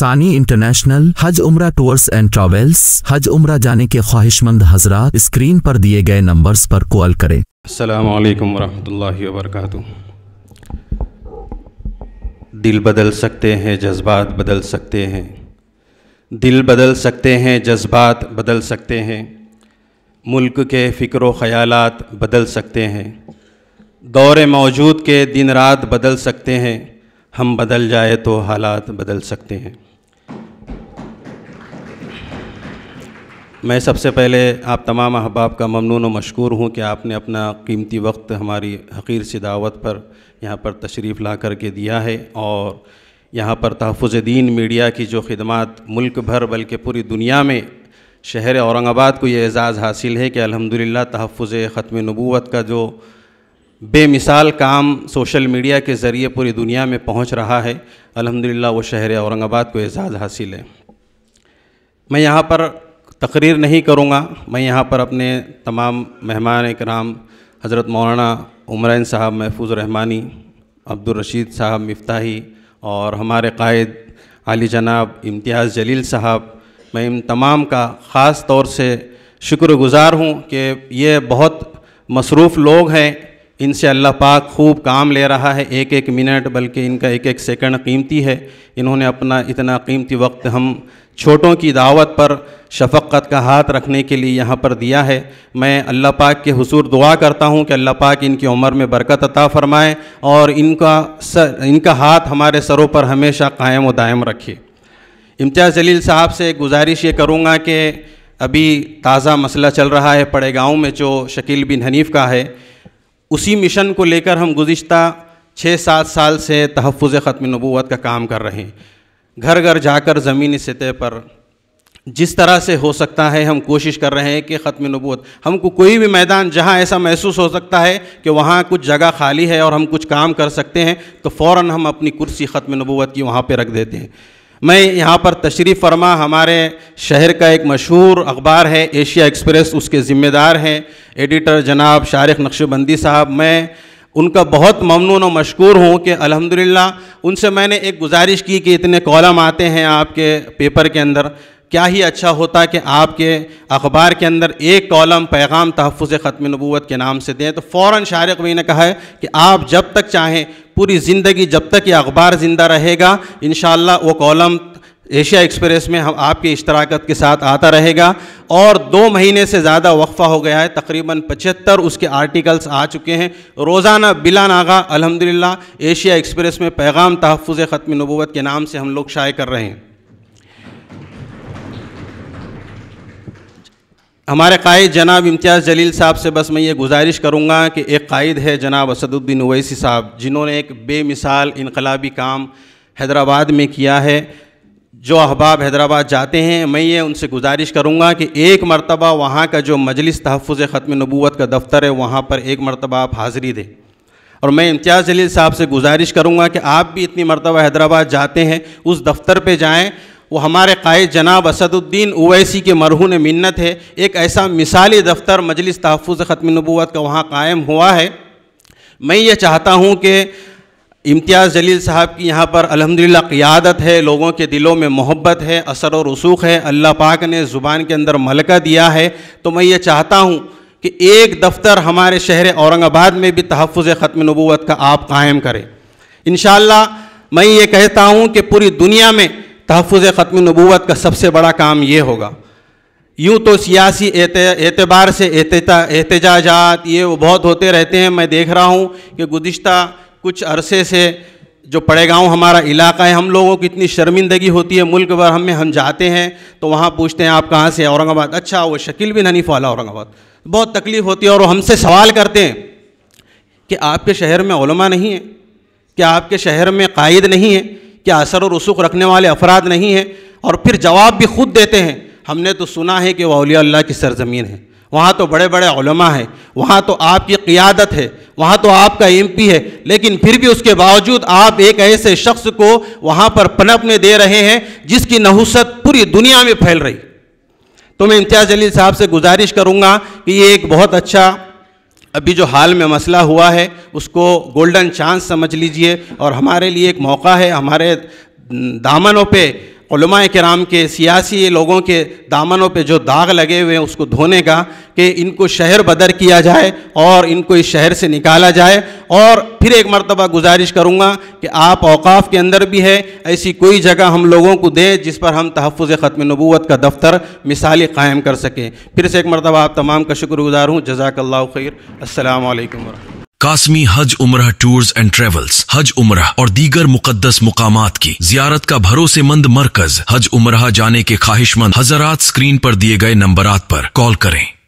सानी इंटरनेशनल हज उम्र टूर्स एंड ट्रेवल्स हज उम्र जाने के ख्वाहिशमंद हजरा स्क्रीन पर दिए गए नंबर्स पर कॉल करें असलकम वरहमल वरक दिल बदल सकते हैं जज्बात बदल सकते हैं दिल बदल सकते हैं जज्बात बदल सकते हैं मुल्क के फ़िक्र ख़यालात बदल सकते हैं दौर मौजूद के दिन रात बदल सकते हैं हम बदल जाए तो हालात बदल सकते हैं मैं सबसे पहले आप तमाम अहबाब का ममनून और मशहूर हूँ कि आपने अपना कीमती वक्त हमारी हकीर सी दावत पर यहाँ पर तशरीफ़ ला कर के दिया है और यहाँ पर तहफ़ दीन मीडिया की जो खदमात मुल्क भर बल्कि पूरी दुनिया में शहर औरंगाबाद को ये एज़ाज़ हासिल है कि अलहमदिल्ला तहफ़ ख़त्म नबूत का जो बेमिसाल काम सोशल मीडिया के ज़रिए पूरी दुनिया में पहुँच रहा है अलहमदिल्ला वो शहर औरंगाबाद को एज़ाज़ हासिल है मैं यहाँ पर तकरीर नहीं करूँगा मैं यहाँ पर अपने तमाम मेहमान कराम हज़रत मौलाना उमरान साहब महफूज रहमानी अब्दुलरशीद साहब मफ्ताही और हमारे कायद अली जनाब इम्तियाज़ जलील साहब मैं इन तमाम का ख़ास तौर से शुक्रगुज़ार हूँ कि ये बहुत मसरूफ़ लोग हैं इनसे अल्लाह पाक खूब काम ले रहा है एक एक मिनट बल्कि इनका एक एक सेकंड कीमती है इन्होंने अपना इतना कीमती वक्त हम छोटों की दावत पर शफ़क़त का हाथ रखने के लिए यहाँ पर दिया है मैं अल्लाह पाक के हुसूर दुआ करता हूँ कि अल्लाह पाक इनकी उम्र में बरकत अता फ़रमाए और इनका सर इनका हाथ हमारे सरों पर हमेशा कायम व दायम रखे इम्तियाज़ जलील साहब से गुजारिश ये करूँगा कि अभी ताज़ा मसला चल रहा है पड़े गाँव में जो शकील बिन हनीफ़ का है उसी मिशन को लेकर हम गुज्त छः सात साल से तहफ़ ख़त्म नबूत का काम कर रहे हैं घर घर जाकर ज़मीनी सतह पर जिस तरह से हो सकता है हम कोशिश कर रहे हैं कि ख़त्म नबूत हमको कोई भी मैदान जहां ऐसा महसूस हो सकता है कि वहां कुछ जगह खाली है और हम कुछ काम कर सकते हैं तो फ़ौर हम अपनी कुर्सी ख़त्म नबूत की वहां पर रख देते हैं मैं यहाँ पर तशरीफ़ फरमा हमारे शहर का एक मशहूर अखबार है एशिया एक्सप्रेस उसके ज़िम्मेदार हैं एडिटर जनाब शारिक नक्शबंदी साहब मैं उनका बहुत ममनून और मशहूर हूँ कि अल्हम्दुलिल्लाह उनसे मैंने एक गुजारिश की कि इतने कॉलम आते हैं आपके पेपर के अंदर क्या ही अच्छा होता कि आपके अखबार के अंदर एक कॉलम पैगाम तहफ़ ख़त्म नबूत के नाम से दें तो फ़ौर शारक भाई ने कहा है कि आप जब तक चाहें पूरी ज़िंदगी जब तक ये अखबार ज़िंदा रहेगा इन वो कॉलम एशिया एक्सप्रेस में हम आपके इश्तराकत के साथ आता रहेगा और दो महीने से ज़्यादा वक्फ़ा हो गया है तकरीबन पचहत्तर उसके आर्टिकल्स आ चुके हैं रोज़ाना बिला नागा अलहमदिल्ला एशिया एक्सप्रेस में पैगाम तहफ़ ख़त्म नबूत के नाम से हम लोग शाये कर रहे हैं हमारे कायद जनाब इम्तियाज़ जलील साहब से बस मैं ये गुजारिश करूँगा कि एक कायद है जनाब असदुद्दीन अवैसी साहब जिन्होंने एक बेमिसाल इनकलाबी काम हैदराबाद में किया है जो अहबाब हैदराबाद जाते हैं मैं ये उनसे गुजारिश करूँगा कि एक मरतबा वहाँ का जो मजलिस तहफ़ ख़त्म नबूत का दफ्तर है वहाँ पर एक मरतबा आप हाज़िरी दें और मैं इम्तियाज़ जलील साहब से गुजारिश करूँगा कि आप भी इतनी मरतबा हैदराबाद जाते हैं उस दफ्तर पर जाएँ वो हमारे कायद जनाब असदुद्दीन ओवैसी के मरहून मन्नत है एक ऐसा मिसाली दफ्तर मजलिस तहफ़ ख़त्म नबूत का वहाँ कायम हुआ है मैं ये चाहता हूँ कि इम्तियाज़ जलील साहब की यहाँ पर अलहमदिल्ला क़ियादत है लोगों के दिलों में मोहब्बत है असर और रसूख है अल्लाह पाक ने ज़ुबान के अंदर मलका दिया है तो मैं ये चाहता हूँ कि एक दफ्तर हमारे शहर औरंगाबाद में भी तहफ़ ख़त्म नबूत का आप कायम करें इन मैं ये कहता हूँ कि पूरी दुनिया में तहफ़ ख़त्म नबूत का सबसे बड़ा काम ये होगा यूँ तो सियासी एतबार से एहतजाजात ये वो बहुत होते रहते हैं मैं देख रहा हूँ कि गुज्त कुछ अरसे से जो पड़ेगाँव हमारा इलाका है हम लोगों की इतनी शर्मिंदगी होती है मुल्क भर हमें हम जाते हैं तो वहाँ पूछते हैं आप कहाँ से औरंगाबाद अच्छा वो शकील भी हनीफ वाला औरंगाबाद बहुत तकलीफ़ होती है और वो हमसे सवाल करते हैं कि आपके शहर में नहीं है क्या आपके शहर में कायद नहीं है क्या असर और रसूख रखने वाले अफराद नहीं हैं और फिर जवाब भी खुद देते हैं हमने तो सुना है कि वह अल्लाह की सरजमीन है वहाँ तो बड़े बड़े ओलमा हैं वहाँ तो आपकी क़ियादत है वहाँ तो आपका एमपी है लेकिन फिर भी उसके बावजूद आप एक ऐसे शख्स को वहाँ पर पनपने दे रहे हैं जिसकी नहुसत पूरी दुनिया में फैल रही तो मैं इम्तियाज़ अली साहब से गुजारिश करूँगा कि ये एक बहुत अच्छा अभी जो हाल में मसला हुआ है उसको गोल्डन चांस समझ लीजिए और हमारे लिए एक मौका है हमारे दामनों पे कराम के सियासी लोगों के दामनों पे जो दाग लगे हुए हैं उसको धोने का कि इनको शहर बदर किया जाए और इनको इस शहर से निकाला जाए और फिर एक मरतबा गुजारिश करूँगा कि आप अवकाफ़ के अंदर भी है ऐसी कोई जगह हम लोगों को दें जिस पर हम तहफ़ ख़त्म नबूत का दफ्तर मिसाली कायम कर सकें फिर से एक मरतबा आप तमाम का शुक्रगुजार हूँ जजाकल्ला खैर असल वरह कासमी हज उम्र टूर्स एंड ट्रेवल्स हज उम्र और दीगर मुकदस मुकाम की जियारत का भरोसेमंद मरकज हज उम्र जाने के ख्वाहिशमंद हजरात स्क्रीन पर दिए गए नंबर पर कॉल करें